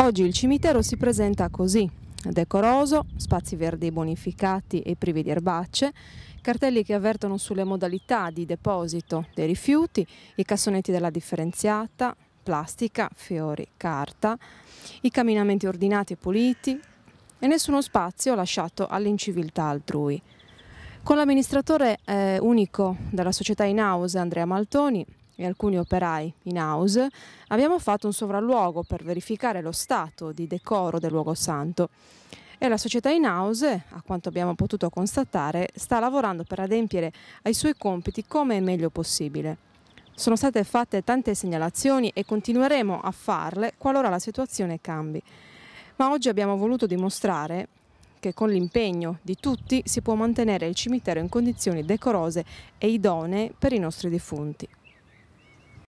Oggi il cimitero si presenta così, decoroso, spazi verdi bonificati e privi di erbacce, cartelli che avvertono sulle modalità di deposito dei rifiuti, i cassonetti della differenziata, plastica, fiori, carta, i camminamenti ordinati e puliti e nessuno spazio lasciato all'inciviltà altrui. Con l'amministratore eh, unico della società in house Andrea Maltoni e alcuni operai in house, abbiamo fatto un sopralluogo per verificare lo stato di decoro del luogo santo e la società in house, a quanto abbiamo potuto constatare, sta lavorando per adempiere ai suoi compiti come è meglio possibile. Sono state fatte tante segnalazioni e continueremo a farle qualora la situazione cambi. Ma oggi abbiamo voluto dimostrare che con l'impegno di tutti si può mantenere il cimitero in condizioni decorose e idonee per i nostri defunti.